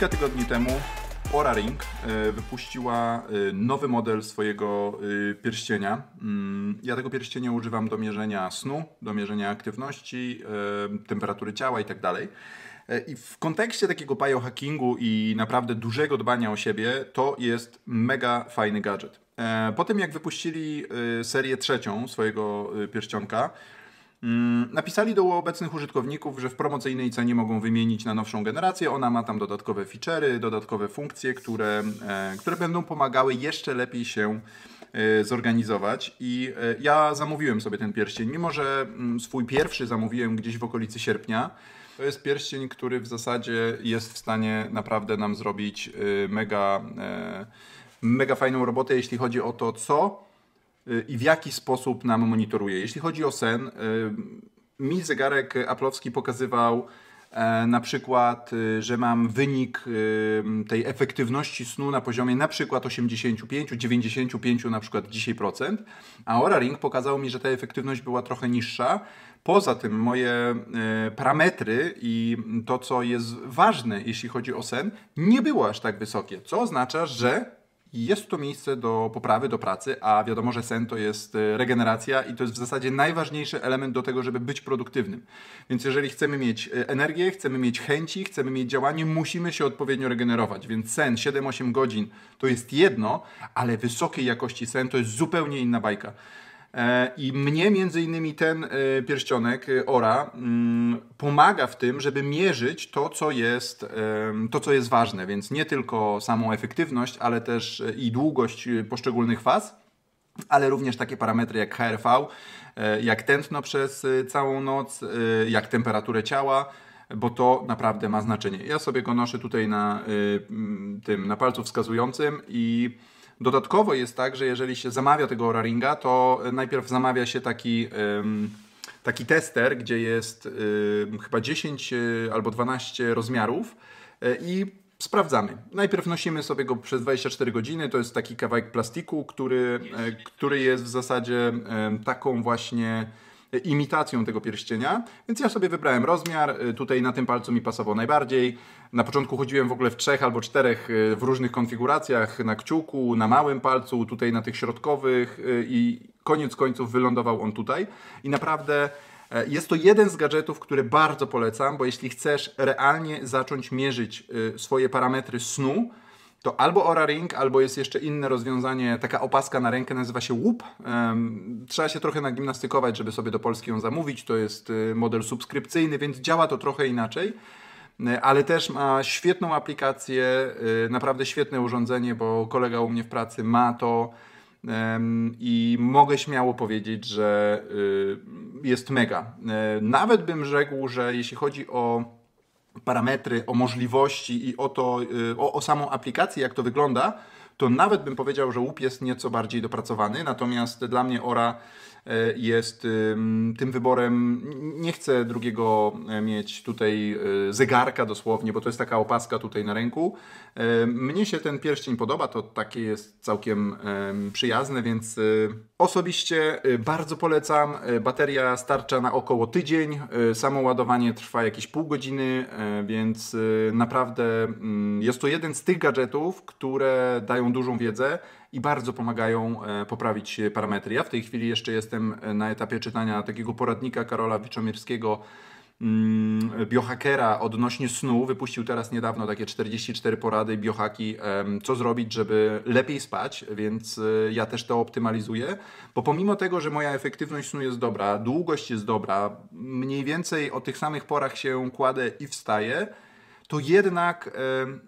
Kilka tygodni temu Ora Ring e, wypuściła e, nowy model swojego e, pierścienia. Mm, ja tego pierścienia używam do mierzenia snu, do mierzenia aktywności, temperatury ciała itd. Tak I w kontekście takiego biohackingu i naprawdę dużego dbania o siebie, to jest mega fajny gadżet. Po tym jak wypuścili serię trzecią swojego pierścionka, Mm, napisali do obecnych użytkowników, że w promocyjnej cenie mogą wymienić na nowszą generację. Ona ma tam dodatkowe feature'y, dodatkowe funkcje, które, e, które będą pomagały jeszcze lepiej się e, zorganizować. I e, ja zamówiłem sobie ten pierścień, mimo że mm, swój pierwszy zamówiłem gdzieś w okolicy sierpnia. To jest pierścień, który w zasadzie jest w stanie naprawdę nam zrobić mega, mega fajną robotę, jeśli chodzi o to, co Y, i w jaki sposób nam monitoruje. Jeśli chodzi o sen, y, mi zegarek aplowski pokazywał e, na przykład, y, że mam wynik tej efektywności snu na poziomie na przykład 85, 95 na przykład dzisiaj procent, a Oura Ring pokazał mi, że ta efektywność była trochę niższa. Poza tym moje e, parametry i to, co jest ważne, jeśli chodzi o sen, nie było aż tak wysokie, co oznacza, że jest to miejsce do poprawy, do pracy, a wiadomo, że sen to jest e, regeneracja i to jest w zasadzie najważniejszy element do tego, żeby być produktywnym. Więc jeżeli chcemy mieć e, energię, chcemy mieć chęci, chcemy mieć działanie, musimy się odpowiednio regenerować. Więc sen 7-8 godzin to jest jedno, ale wysokiej jakości sen to jest zupełnie inna bajka. E, I mnie między innymi ten e, pierścionek e, Ora mm, pomaga w tym, żeby mierzyć to co, jest, to, co jest ważne, więc nie tylko samą efektywność, ale też i długość poszczególnych faz, ale również takie parametry jak HRV, jak tętno przez całą noc, jak temperaturę ciała, bo to naprawdę ma znaczenie. Ja sobie go noszę tutaj na tym na palcu wskazującym i Dodatkowo jest tak, że jeżeli się zamawia tego Oraringa, to e, najpierw zamawia się taki, taki tester, gdzie jest chyba 10 e, albo 12 rozmiarów e, i sprawdzamy. Najpierw nosimy sobie go przez 24 godziny. To jest taki kawałek plastiku, który, który jest w zasadzie taką właśnie imitacją tego pierścienia, więc ja sobie wybrałem rozmiar, y, tutaj na tym palcu mi pasował najbardziej. Na początku chodziłem w ogóle w trzech albo czterech y, w różnych konfiguracjach, na kciuku, na małym palcu, tutaj na tych środkowych y, i koniec końców wylądował on tutaj i naprawdę jest to jeden z gadżetów, które bardzo polecam, bo jeśli chcesz realnie zacząć mierzyć swoje parametry snu, to albo Ora Ring, albo jest jeszcze inne rozwiązanie, taka opaska na rękę nazywa się Łup. Trzeba się trochę nagimnastykować, żeby sobie do Polski ją zamówić. To jest y, model subskrypcyjny, więc działa to trochę inaczej e, ale też ma świetną aplikację, y, naprawdę świetne urządzenie, bo kolega u mnie w pracy ma to i mogę śmiało powiedzieć, że y, jest mega. E, nawet bym rzekł, że jeśli chodzi o parametry, o możliwości i o, to, y, o, o samą aplikację, jak to wygląda, to nawet bym powiedział, że łup jest nieco bardziej dopracowany. Natomiast dla mnie Ora y, jest tym wyborem. Nie chcę drugiego y, mieć tutaj zegarka dosłownie, bo to jest taka opaska tutaj na ręku. Mnie się ten pierścień podoba, to takie jest całkiem przyjazne, więc Osobiście y, bardzo polecam. Y, bateria starcza na około tydzień. Y, samo ładowanie trwa jakieś pół godziny, więc naprawdę mm, jest to jeden z tych gadżetów, które dają dużą wiedzę i bardzo pomagają poprawić parametry. Ja w tej chwili jeszcze jestem na etapie czytania takiego poradnika Karola Wiczomirskiego Mm, biohackera odnośnie snu. Wypuścił teraz niedawno takie 44 porady biohaki, co zrobić, żeby lepiej spać, więc y, ja też to optymalizuję, bo pomimo tego, że moja efektywność snu jest dobra, długość jest dobra, mniej więcej o tych samych porach się kładę i wstaję, to jednak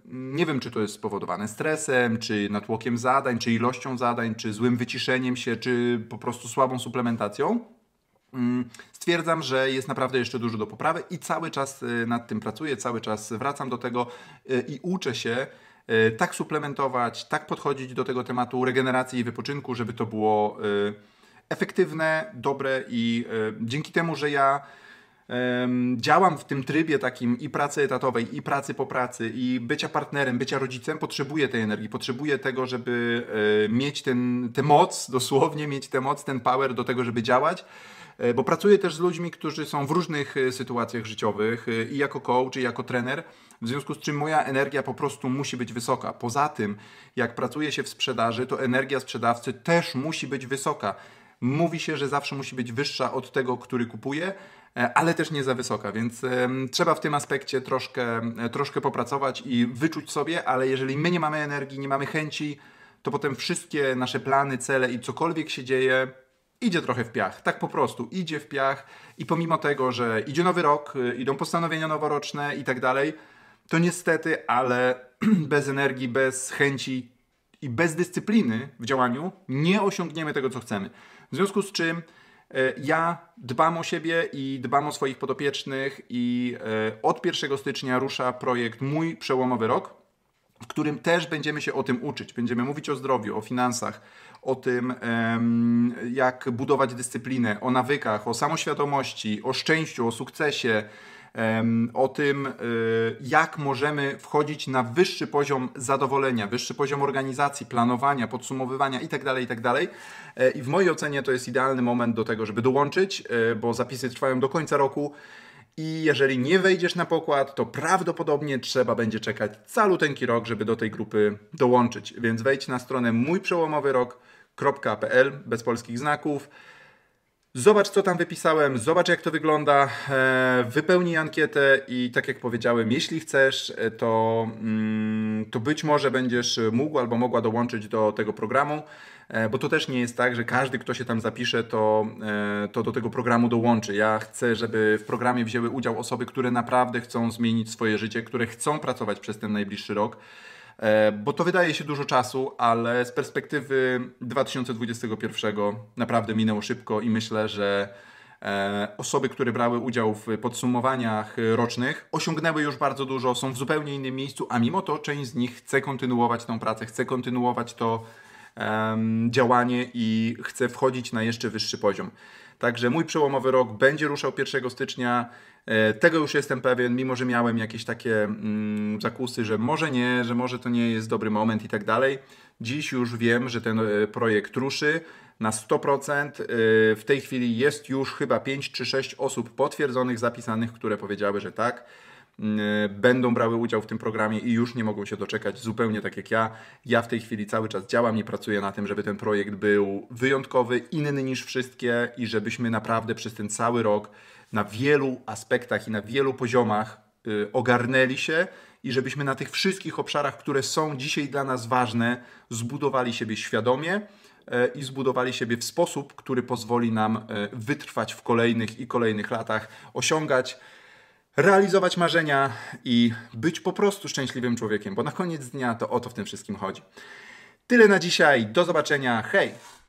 nie wiem, czy to jest spowodowane stresem, czy natłokiem zadań, czy ilością zadań, czy złym wyciszeniem się, czy po prostu słabą suplementacją Mm, stwierdzam, że jest naprawdę jeszcze dużo do poprawy i cały czas y, nad tym pracuję, cały czas wracam do tego y, i uczę się y, tak suplementować, tak podchodzić do tego tematu regeneracji i wypoczynku, żeby to było efektywne, dobre i dzięki temu, że ja działam w tym trybie takim i pracy etatowej, i pracy po pracy, i bycia partnerem, bycia rodzicem, potrzebuję tej energii, potrzebuję tego, żeby e, mieć ten, tę moc, dosłownie mieć tę moc, ten power do tego, żeby działać. E, bo pracuję też z ludźmi, którzy są w różnych e, sytuacjach życiowych, i jako coach, i jako trener, w związku z czym moja energia po prostu musi być wysoka. Poza tym, jak pracuje się w sprzedaży, to energia sprzedawcy też musi być wysoka. Mówi się, że zawsze musi być wyższa od tego, który kupuje, E, ale też nie za wysoka, więc trzeba w tym aspekcie troszkę, e, troszkę popracować i wyczuć sobie, ale jeżeli my nie mamy energii, nie mamy chęci, to potem wszystkie nasze plany, cele i cokolwiek się dzieje, idzie trochę w piach. Tak po prostu, idzie w piach i pomimo tego, że idzie nowy rok, y, idą postanowienia noworoczne i tak dalej, to niestety, ale bez energii, bez chęci i bez dyscypliny w działaniu nie osiągniemy tego, co chcemy. W związku z czym E, ja dbam o siebie i dbam o swoich podopiecznych i e, od 1 stycznia rusza projekt Mój Przełomowy Rok, w którym też będziemy się o tym uczyć. Będziemy mówić o zdrowiu, o finansach, o tym, jak budować dyscyplinę, o nawykach, o samoświadomości, o szczęściu, o sukcesie, o tym, y, jak możemy wchodzić na wyższy poziom zadowolenia, wyższy poziom organizacji, planowania, podsumowywania itd. Tak itd. Tak e, I w mojej ocenie to jest idealny moment do tego, żeby dołączyć, e, bo zapisy trwają do końca roku. I jeżeli nie wejdziesz na pokład, to prawdopodobnie trzeba będzie czekać ten rok, żeby do tej grupy dołączyć. Więc wejdź na stronę mójprzełomowyrok.pl bez polskich znaków. Zobacz, co tam wypisałem, zobacz, jak to wygląda, e, wypełnij ankietę i tak jak powiedziałem, jeśli chcesz, e, to, mm, to być może będziesz mógł albo mogła dołączyć do tego programu, e, bo to też nie jest tak, że każdy, kto się tam zapisze, to, to do tego programu dołączy. Ja chcę, żeby w programie wzięły udział osoby, które naprawdę chcą zmienić swoje życie, które chcą pracować przez ten najbliższy rok. E, bo to wydaje się dużo czasu, ale z perspektywy 2021 naprawdę minęło szybko i myślę, że e, osoby, które brały udział w podsumowaniach rocznych, osiągnęły już bardzo dużo, są w zupełnie innym miejscu, a mimo to część z nich chce kontynuować tą pracę, chce kontynuować to działanie i chcę wchodzić na jeszcze wyższy poziom. Także mój przełomowy rok będzie ruszał 1 stycznia. E, tego już jestem pewien, mimo że miałem jakieś takie mm, zakusy, że może nie, że może to nie jest dobry moment i tak dalej. Dziś już wiem, że ten e, projekt ruszy na 100%. E, w tej chwili jest już chyba 5 czy 6 osób potwierdzonych, zapisanych, które powiedziały, że tak. Y, będą brały udział w tym programie i już nie mogą się doczekać, zupełnie tak jak ja. Ja w tej chwili cały czas działam i pracuję na tym, żeby ten projekt był wyjątkowy, inny niż wszystkie i żebyśmy naprawdę przez ten cały rok na wielu aspektach i na wielu poziomach y, ogarnęli się i żebyśmy na tych wszystkich obszarach, które są dzisiaj dla nas ważne, zbudowali siebie świadomie y, i zbudowali siebie w sposób, który pozwoli nam wytrwać w kolejnych i kolejnych latach, osiągać realizować marzenia i być po prostu szczęśliwym człowiekiem, bo na koniec dnia to o to w tym wszystkim chodzi. Tyle na dzisiaj, do zobaczenia, hej!